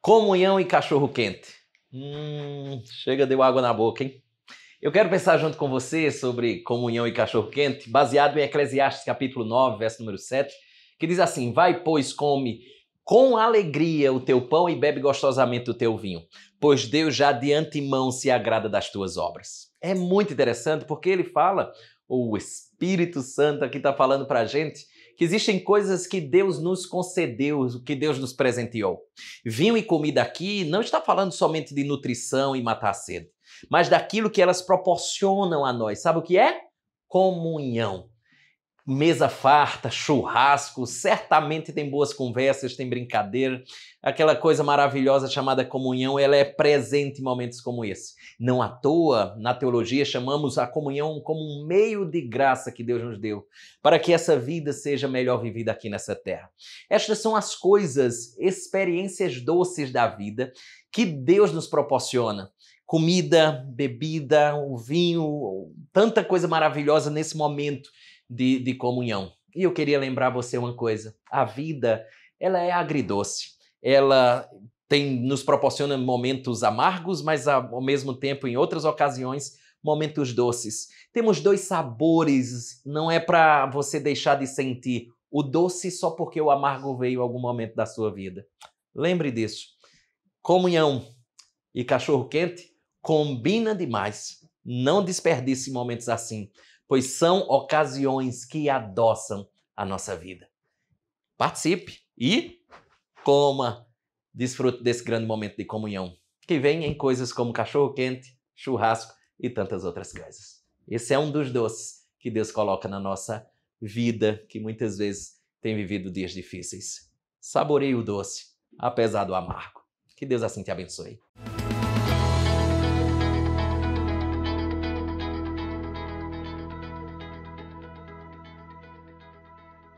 Comunhão e cachorro quente. Hum, chega, deu água na boca, hein? Eu quero pensar junto com você sobre comunhão e cachorro quente, baseado em Eclesiastes capítulo 9, verso número 7, que diz assim: Vai, pois, come com alegria o teu pão e bebe gostosamente o teu vinho, pois Deus já de antemão se agrada das tuas obras. É muito interessante porque ele fala, o Espírito Santo aqui está falando para a gente, que existem coisas que Deus nos concedeu, que Deus nos presenteou. Vinho e comida aqui não está falando somente de nutrição e matar a sede, mas daquilo que elas proporcionam a nós. Sabe o que é? Comunhão mesa farta, churrasco, certamente tem boas conversas, tem brincadeira. Aquela coisa maravilhosa chamada comunhão, ela é presente em momentos como esse. Não à toa, na teologia, chamamos a comunhão como um meio de graça que Deus nos deu, para que essa vida seja melhor vivida aqui nessa terra. Estas são as coisas, experiências doces da vida que Deus nos proporciona comida, bebida, o vinho, tanta coisa maravilhosa nesse momento de, de comunhão. E eu queria lembrar você uma coisa: a vida ela é agridoce. Ela tem nos proporciona momentos amargos, mas ao mesmo tempo, em outras ocasiões, momentos doces. Temos dois sabores, não é para você deixar de sentir o doce só porque o amargo veio em algum momento da sua vida. Lembre disso. Comunhão e cachorro quente combina demais. Não desperdice momentos assim pois são ocasiões que adoçam a nossa vida. Participe e coma, desfrute desse grande momento de comunhão, que vem em coisas como cachorro-quente, churrasco e tantas outras coisas. Esse é um dos doces que Deus coloca na nossa vida, que muitas vezes tem vivido dias difíceis. Saboreie o doce, apesar do amargo. Que Deus assim te abençoe.